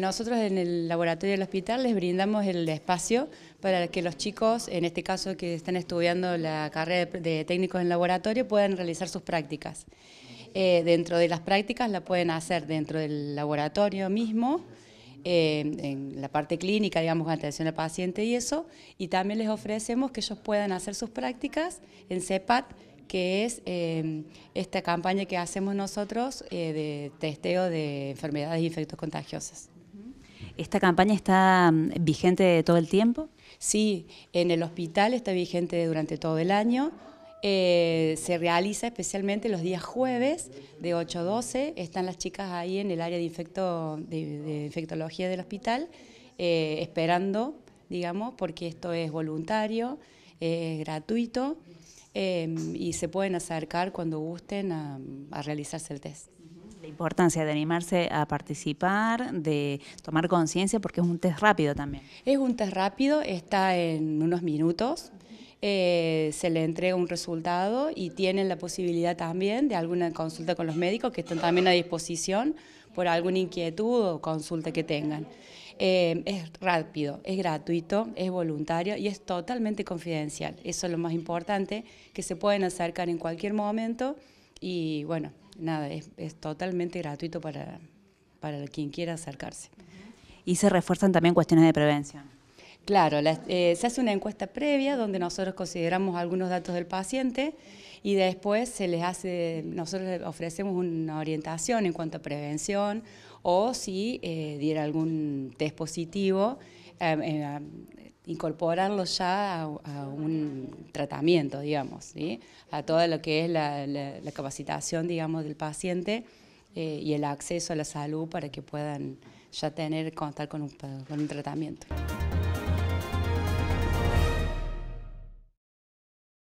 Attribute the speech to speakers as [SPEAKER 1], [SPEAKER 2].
[SPEAKER 1] Nosotros en el laboratorio del hospital les brindamos el espacio para que los chicos, en este caso que están estudiando la carrera de técnicos en laboratorio, puedan realizar sus prácticas. Eh, dentro de las prácticas la pueden hacer dentro del laboratorio mismo, eh, en la parte clínica, digamos, atención al paciente y eso, y también les ofrecemos que ellos puedan hacer sus prácticas en CEPAT, que es eh, esta campaña que hacemos nosotros de testeo de enfermedades infectos contagiosas.
[SPEAKER 2] ¿Esta campaña está mm, vigente todo el tiempo?
[SPEAKER 1] Sí, en el hospital está vigente durante todo el año. Eh, se realiza especialmente los días jueves de 8 a 12. Están las chicas ahí en el área de, infecto, de, infectología del hospital eh, esperando, digamos, porque esto es voluntario, es gratuito eh, y se pueden acercar cuando gusten a realizarse el test.
[SPEAKER 2] La importancia de animarse a participar, de tomar conciencia, porque es un test rápido también.
[SPEAKER 1] Es un test rápido, está en unos minutos. Eh, se le entrega un resultado y tienen la posibilidad también de alguna consulta con los médicos que están también a disposición por alguna inquietud o consulta que tengan. Eh, es rápido, es gratuito, es voluntario y es totalmente confidencial. Eso es lo más importante, que se pueden acercar en cualquier momento y bueno, nada, es, totalmente gratuito para, para quien quiera acercarse.
[SPEAKER 2] Y se refuerzan también cuestiones de prevención.
[SPEAKER 1] Claro, eh, se hace una encuesta previa donde nosotros consideramos algunos datos del paciente y después se les hace, nosotros ofrecemos una orientación en cuanto a prevención o si eh, diera algún test positivo, eh, incorporarlo ya a, un tratamiento, digamos, a todo lo que es la, capacitación, digamos, del paciente eh, y el acceso a la salud para que puedan ya tener, contar con con un tratamiento.